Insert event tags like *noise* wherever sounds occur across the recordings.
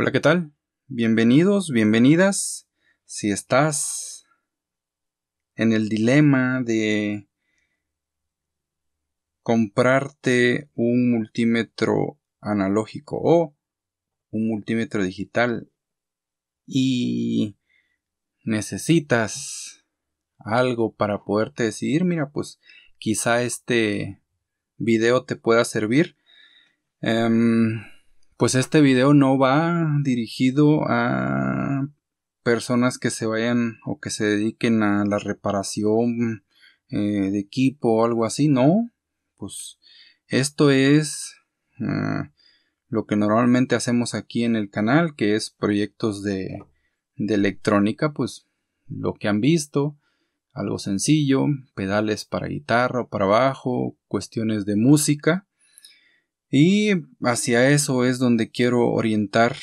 Hola, ¿qué tal? Bienvenidos, bienvenidas. Si estás en el dilema de comprarte un multímetro analógico o un multímetro digital y necesitas algo para poderte decidir, mira, pues quizá este video te pueda servir. Em, pues este video no va dirigido a personas que se vayan o que se dediquen a la reparación eh, de equipo o algo así, no, pues esto es ah, lo que normalmente hacemos aquí en el canal, que es proyectos de, de electrónica, pues lo que han visto, algo sencillo, pedales para guitarra o para bajo, cuestiones de música. Y hacia eso es donde quiero orientar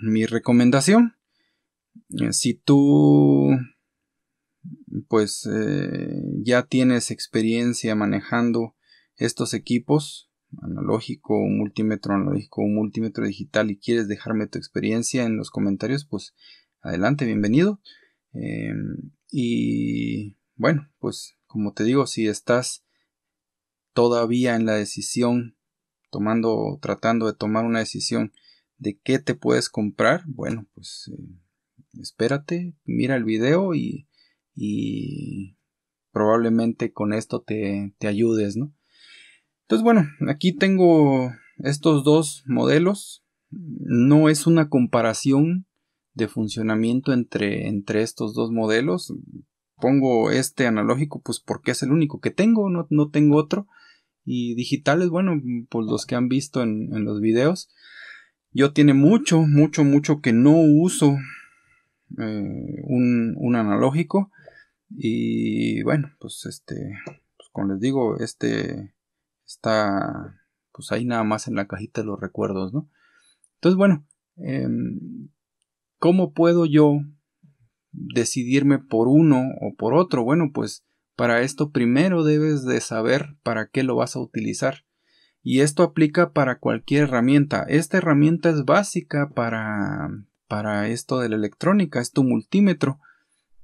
mi recomendación. Eh, si tú pues eh, ya tienes experiencia manejando estos equipos analógico, multímetro analógico, multímetro digital y quieres dejarme tu experiencia en los comentarios, pues adelante, bienvenido. Em, y bueno, pues como te digo, si estás todavía en la decisión tomando, tratando de tomar una decisión de qué te puedes comprar, bueno, pues eh, espérate, mira el video y, probablemente con esto te, ayudes, ¿no? Entonces, bueno, aquí tengo estos dos modelos. No es una comparación de funcionamiento entre, entre estos dos modelos. Pongo este analógico, pues porque es el único que tengo, no tengo otro y digitales, bueno, pues los que han visto en, los videos. Yo tiene mucho, mucho, mucho que no uso eh, un, analógico. Y bueno, pues este, pues como les digo, este está pues ahí nada más en la cajita de los recuerdos, ¿no? Entonces, bueno, em, ¿cómo puedo yo decidirme por uno o por otro? Bueno, pues para esto primero debes de saber para qué lo vas a utilizar. Y esto aplica para cualquier herramienta. Esta herramienta es básica para, para esto de la electrónica, es tu multímetro.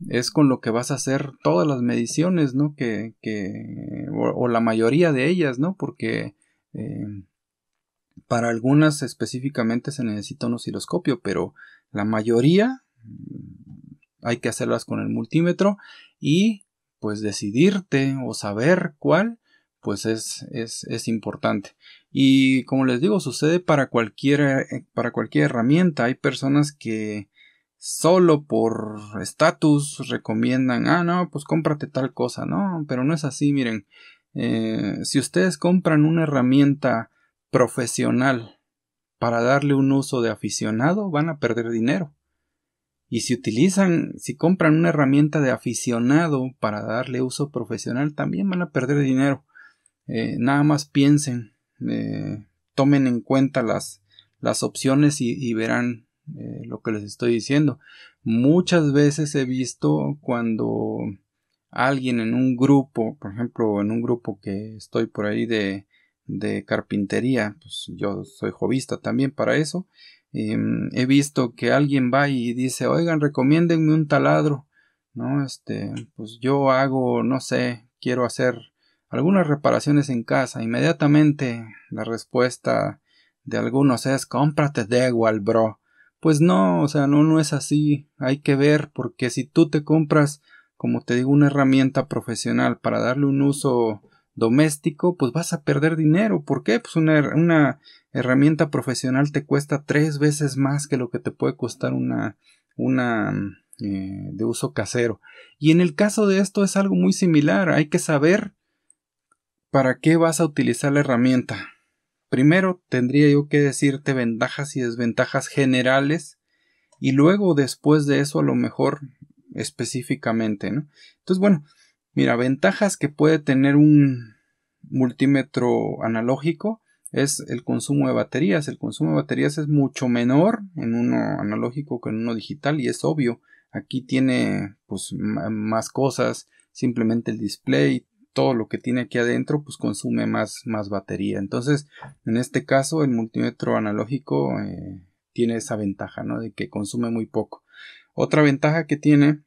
Es con lo que vas a hacer todas las mediciones, ¿no? Que, que o, la mayoría de ellas, ¿no? Porque eh, para algunas específicamente se necesita un osciloscopio, pero la mayoría mm, hay que hacerlas con el multímetro y pues decidirte o saber cuál, pues es, es, es importante. Y como les digo, sucede para cualquier, eh, para cualquier herramienta. Hay personas que solo por estatus recomiendan, ah, no, pues cómprate tal cosa. No, pero no es así, miren. Eh, si ustedes compran una herramienta profesional para darle un uso de aficionado, van a perder dinero. Y si utilizan, si compran una herramienta de aficionado para darle uso profesional, también van a perder dinero. Eh, nada más piensen, eh, tomen en cuenta las, opciones y, verán eh, lo que les estoy diciendo. Muchas veces he visto cuando alguien en un grupo, por ejemplo, en un grupo que estoy por ahí de, de carpintería, pues yo soy jovista también para eso, Em, he visto que alguien va y dice, oigan, recomiéndenme un taladro, ¿no? Este, pues yo hago, no sé, quiero hacer algunas reparaciones en casa. Inmediatamente la respuesta de algunos es, cómprate igual bro. Pues no, o sea, no, no es así. Hay que ver, porque si tú te compras, como te digo, una herramienta profesional para darle un uso doméstico, pues vas a perder dinero. ¿Por qué? Pues una herramienta profesional te cuesta tres veces más que lo que te puede costar una, mm, eh, de uso casero. Y en el caso de esto es algo muy similar, hay que saber para qué vas a utilizar la herramienta. Primero tendría yo que decirte ventajas y desventajas generales y luego después de eso a lo mejor específicamente, Entonces, bueno, mira, ventajas que puede tener un multímetro analógico es el consumo de baterías. El consumo de baterías es mucho menor en uno analógico que en uno digital y es obvio. Aquí tiene pues más cosas, simplemente el display, todo lo que tiene aquí adentro pues consume más, más batería. Entonces, en este caso el multímetro analógico eh, tiene esa ventaja, De que consume muy poco. Otra ventaja que tiene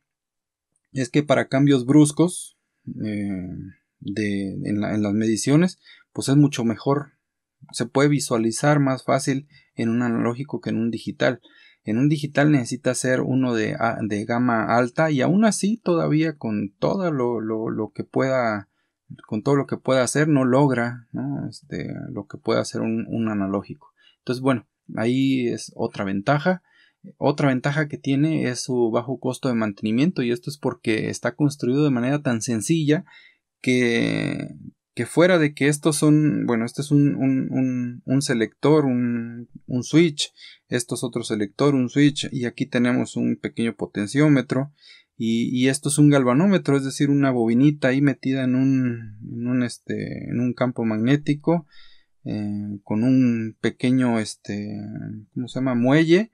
es que para cambios bruscos eh, en, en las mediciones, pues es mucho mejor se puede visualizar más fácil en un analógico que en un digital. En un digital necesita ser uno de, de gama alta y aún así todavía con todo lo, que pueda con todo lo que pueda hacer no logra este, lo que puede hacer un, un, analógico. Entonces bueno, ahí es otra ventaja. Otra ventaja que tiene es su bajo costo de mantenimiento y esto es porque está construido de manera tan sencilla que, que fuera de que estos son, bueno, este es un, un, un, selector, un, un switch, esto es otro selector, un switch, y aquí tenemos un pequeño potenciómetro, y, y, esto es un galvanómetro, es decir, una bobinita ahí metida en un, en un, este, en un campo magnético, eh, con un pequeño, este, ¿cómo se llama?, muelle,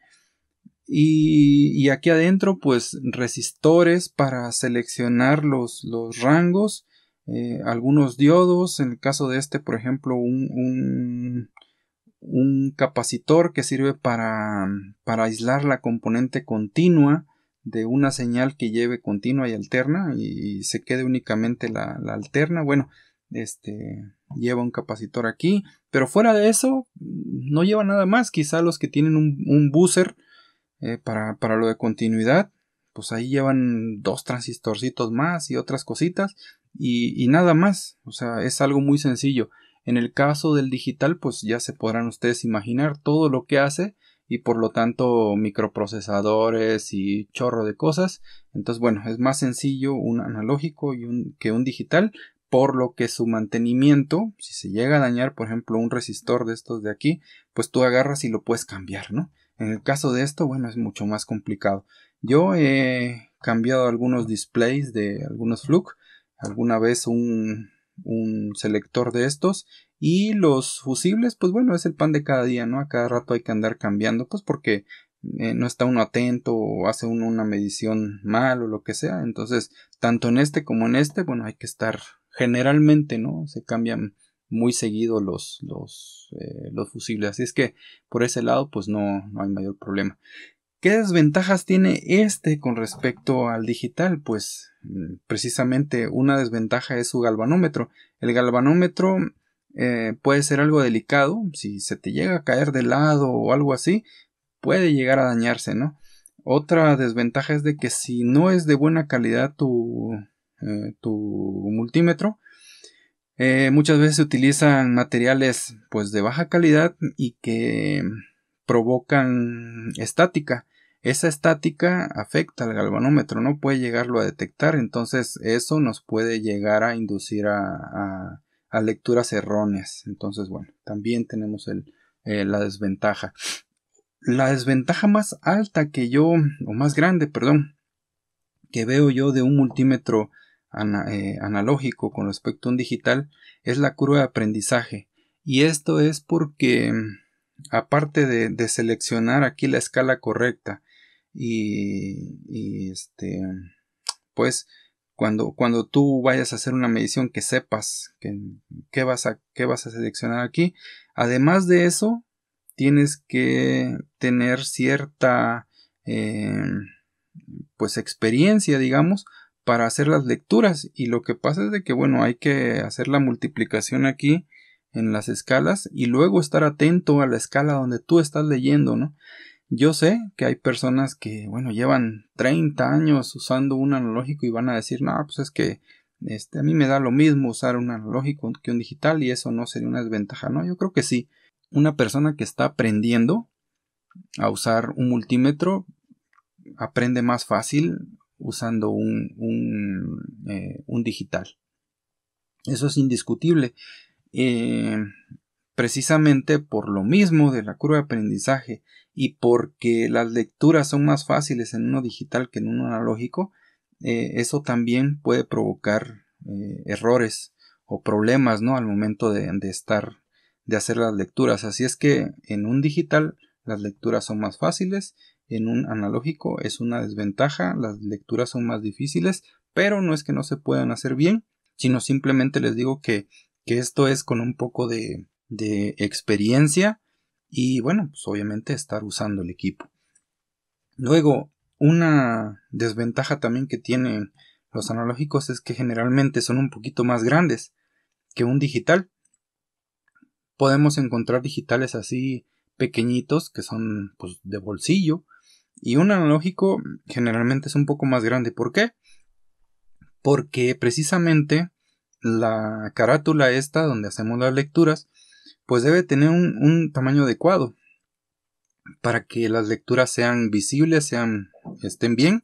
y, y, aquí adentro, pues resistores para seleccionar los, los rangos eh, algunos diodos, en el caso de este, por ejemplo, un, capacitor que sirve para, aislar la componente continua de una señal que lleve continua y alterna y, se quede únicamente la, alterna. Bueno, este lleva un capacitor aquí, pero fuera de eso no lleva nada más. Quizá los que tienen un, buzzer eh, para lo de continuidad pues ahí llevan dos transistorcitos más y otras cositas y, nada más. O sea, es algo muy sencillo. En el caso del digital, pues ya se podrán ustedes imaginar todo lo que hace y por lo tanto microprocesadores y chorro de cosas. Entonces, bueno, es más sencillo un analógico y que un digital, por lo que su mantenimiento, si se llega a dañar, por ejemplo, un resistor de estos de aquí, pues tú agarras y lo puedes cambiar, ¿no? En el caso de esto, bueno, es mucho más complicado. Yo he cambiado algunos displays de algunos Fluke, alguna vez un, selector de estos y los fusibles, pues bueno, es el pan de cada día, ¿no? A cada rato hay que andar cambiando, pues porque eh, no está uno atento o hace uno una medición mal o lo que sea. Entonces, tanto en este como en este, bueno, hay que estar generalmente, ¿no? Se cambian muy seguido los, los, eh, fusibles. Así es que por ese lado, pues no, no hay mayor problema. ¿Qué desventajas tiene este con respecto al digital? Pues mm, precisamente una desventaja es su galvanómetro. El galvanómetro eh, puede ser algo delicado, si se te llega a caer de lado o algo así, puede llegar a dañarse, ¿no? Otra desventaja es de que si no es de buena calidad tu, eh, multímetro, eh, muchas veces se utilizan materiales pues de baja calidad y que provocan estática. Esa estática afecta al galvanómetro, no puede llegarlo a detectar, entonces eso nos puede llegar a inducir a, lecturas erróneas. Entonces, bueno, también tenemos eh, la desventaja. La desventaja más alta que yo, o más grande, perdón, que veo yo de un multímetro eh, analógico con respecto a un digital es la curva de aprendizaje. Y esto es porque, aparte de seleccionar aquí la escala correcta, y, este, pues cuando, cuando tú vayas a hacer una medición que sepas que, vas a, vas a seleccionar aquí, además de eso, tienes que tener cierta eh, pues experiencia, digamos, para hacer las lecturas. Y lo que pasa es de que, bueno, hay que hacer la multiplicación aquí en las escalas y luego estar atento a la escala donde tú estás leyendo, ¿no? Yo sé que hay personas que, bueno, llevan 30 años usando un analógico y van a decir, no, pues es que este, a mí me da lo mismo usar un analógico que un digital y eso no sería una desventaja, ¿no? Yo creo que sí. Una persona que está aprendiendo a usar un multímetro aprende más fácil usando un, eh, digital. Eso es indiscutible. Eh, precisamente por lo mismo de la curva de aprendizaje y porque las lecturas son más fáciles en uno digital que en uno analógico, eh, eso también puede provocar eh, errores o problemas ¿no? al momento de, estar de hacer las lecturas. Así es que en un digital las lecturas son más fáciles, en un analógico es una desventaja, las lecturas son más difíciles, pero no es que no se puedan hacer bien, sino simplemente les digo que, que esto es con un poco de, de experiencia y bueno, pues obviamente estar usando el equipo. Luego, una desventaja también que tienen los analógicos es que generalmente son un poquito más grandes que un digital. Podemos encontrar digitales así pequeñitos que son pues, de bolsillo y un analógico generalmente es un poco más grande. ¿Por qué? Porque precisamente la carátula esta donde hacemos las lecturas pues debe tener un, tamaño adecuado para que las lecturas sean visibles, sean, estén bien.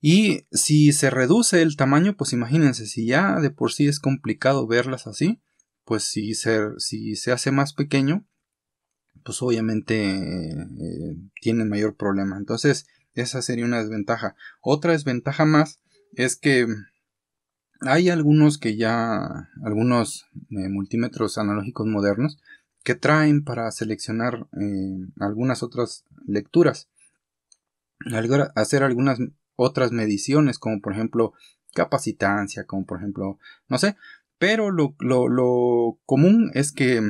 Y si se reduce el tamaño, pues imagínense, si ya de por sí es complicado verlas así, pues si se, si se hace más pequeño, pues obviamente tiene eh, tienen mayor problema. Entonces, esa sería una desventaja. Otra desventaja más es que hay algunos que ya, algunos eh, multímetros analógicos modernos que traen para seleccionar eh, algunas otras lecturas, hacer algunas otras mediciones, como por ejemplo capacitancia, como por ejemplo, no sé, pero lo, común es que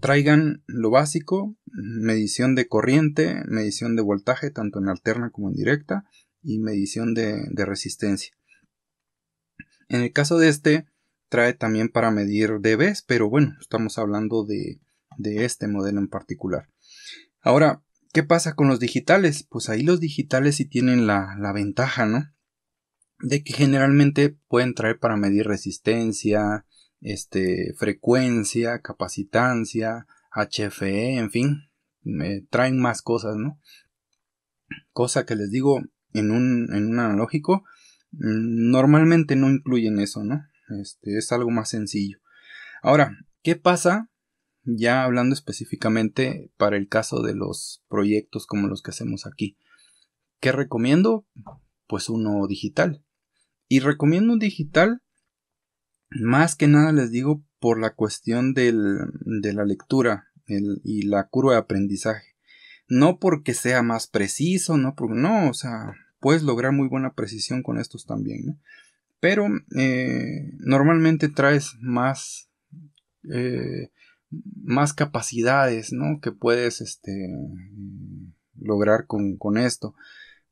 traigan lo básico, medición de corriente, medición de voltaje, tanto en alterna como en directa, y medición de resistencia. En el caso de este, trae también para medir dBs, pero bueno, estamos hablando de, este modelo en particular. Ahora, ¿qué pasa con los digitales? Pues ahí los digitales sí tienen la, ventaja, ¿no? De que generalmente pueden traer para medir resistencia, este, frecuencia, capacitancia, HFE, en fin, traen más cosas, ¿no? Cosa que les digo en un, en un analógico, Mm, normalmente no incluyen eso, ¿no? Este, es algo más sencillo. Ahora, ¿qué pasa? Ya hablando específicamente para el caso de los proyectos como los que hacemos aquí. ¿Qué recomiendo? Pues uno digital. Y recomiendo un digital más que nada les digo por la cuestión del, de la lectura y la curva de aprendizaje. No porque sea más preciso, no, no, o sea, puedes lograr muy buena precisión con estos también. Pero eh, normalmente traes más, eh, más capacidades ¿no? que puedes este, lograr con, esto.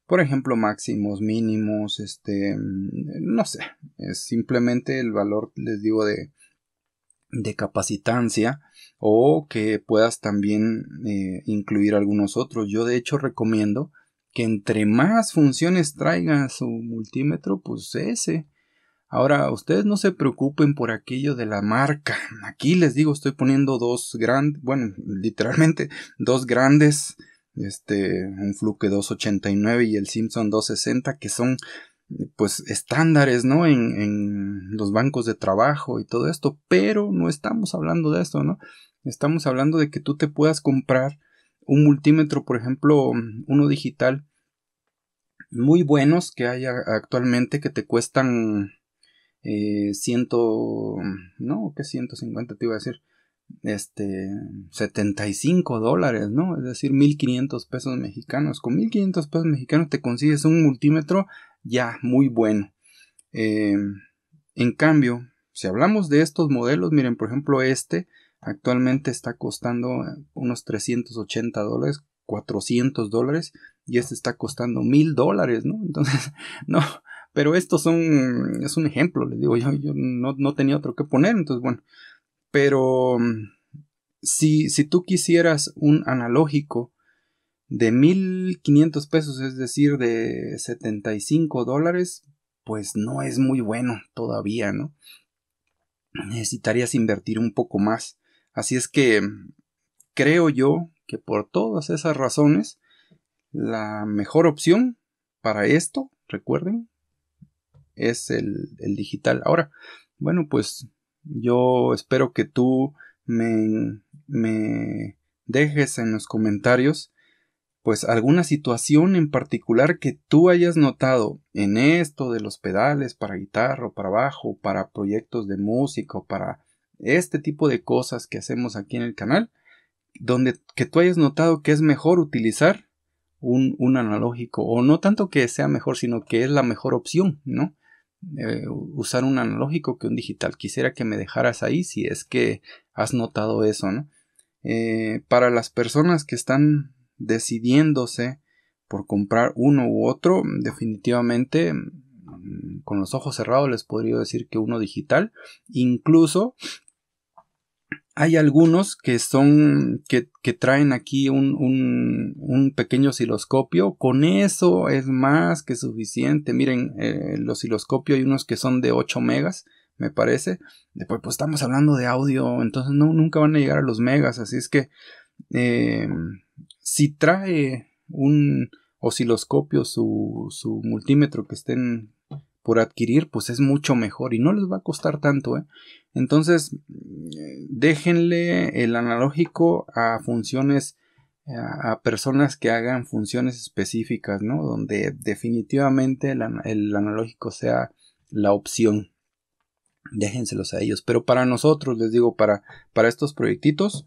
Por ejemplo, máximos, mínimos, este, no sé, es simplemente el valor, les digo, de, capacitancia o que puedas también eh, incluir algunos otros. Yo de hecho recomiendo que entre más funciones traiga su multímetro, pues ese. Ahora, ustedes no se preocupen por aquello de la marca. Aquí les digo, estoy poniendo dos grandes, bueno, literalmente dos grandes, este, un Fluke 289 y el Simpson 260, que son pues estándares, ¿no? En, en los bancos de trabajo y todo esto, pero no estamos hablando de esto, ¿no? Estamos hablando de que tú te puedas comprar un multímetro, por ejemplo, uno digital muy buenos que hay actualmente que te cuestan eh, ciento, no, que 150 te iba a decir, este, 75 dólares, ¿no? Es decir, 1500 pesos mexicanos. Con 1500 pesos mexicanos te consigues un multímetro ya muy bueno. Eh, en cambio, si hablamos de estos modelos, miren, por ejemplo, este actualmente está costando unos 380 dólares 400 dólares y este está costando 1000 dólares, ¿no? Entonces, *laughs* no, pero estos son, es un ejemplo, les digo, yo, yo no, tenía otro que poner, entonces, bueno, pero mm, si, si tú quisieras un analógico de 1500 pesos, es decir, de 75 dólares, pues no es muy bueno todavía, ¿no? Necesitarías invertir un poco más. Así es que mm, creo yo que por todas esas razones, la mejor opción para esto, recuerden, es el, digital. Ahora, bueno, pues yo espero que tú me, me dejes en los comentarios pues alguna situación en particular que tú hayas notado en esto de los pedales para guitarra o para bajo, para proyectos de música o para este tipo de cosas que hacemos aquí en el canal donde que tú hayas notado que es mejor utilizar un, analógico, o no tanto que sea mejor, sino que es la mejor opción, ¿no? Eh, usar un analógico que un digital. Quisiera que me dejaras ahí si es que has notado eso, ¿no? Eh, para las personas que están decidiéndose por comprar uno u otro, definitivamente mm, con los ojos cerrados les podría decir que uno digital, incluso hay algunos que son que, traen aquí un, pequeño osciloscopio. Con eso es más que suficiente. Miren, los eh, el osciloscopio hay unos que son de 8 megas, me parece. Después, pues estamos hablando de audio, entonces no, nunca van a llegar a los megas. Así es que eh, si trae un osciloscopio, su, su multímetro que estén por adquirir, pues es mucho mejor y no les va a costar tanto. ¿eh? Entonces, déjenle el analógico a funciones, a personas que hagan funciones específicas, ¿no? Donde definitivamente el, analógico sea la opción. Déjenselos a ellos. Pero para nosotros, les digo, para, para estos proyectitos,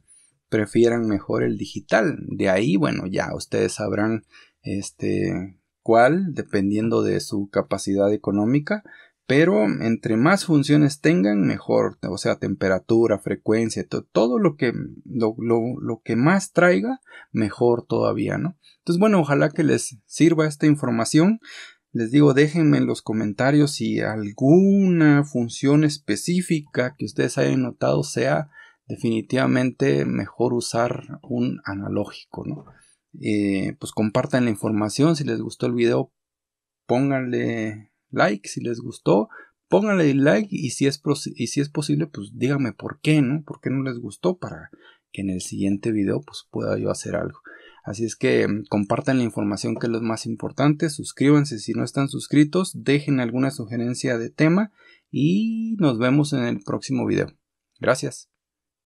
prefieran mejor el digital. De ahí, bueno, ya ustedes sabrán este, cual, dependiendo de su capacidad económica, pero entre más funciones tengan, mejor, o sea, temperatura, frecuencia, todo lo que, lo, lo que más traiga, mejor todavía, ¿no? Entonces, bueno, ojalá que les sirva esta información. Les digo, déjenme en los comentarios si alguna función específica que ustedes hayan notado sea definitivamente mejor usar un analógico, ¿no? Eh, pues compartan la información. Si les gustó el video, pónganle like. Si les gustó, pónganle like. Y si es, y si es posible, pues díganme por qué, ¿no? ¿Por qué no les gustó? Para que en el siguiente video pues pueda yo hacer algo. Así es que mm, compartan la información que es lo más importante, suscríbanse si no están suscritos, dejen alguna sugerencia de tema y nos vemos en el próximo video. Gracias.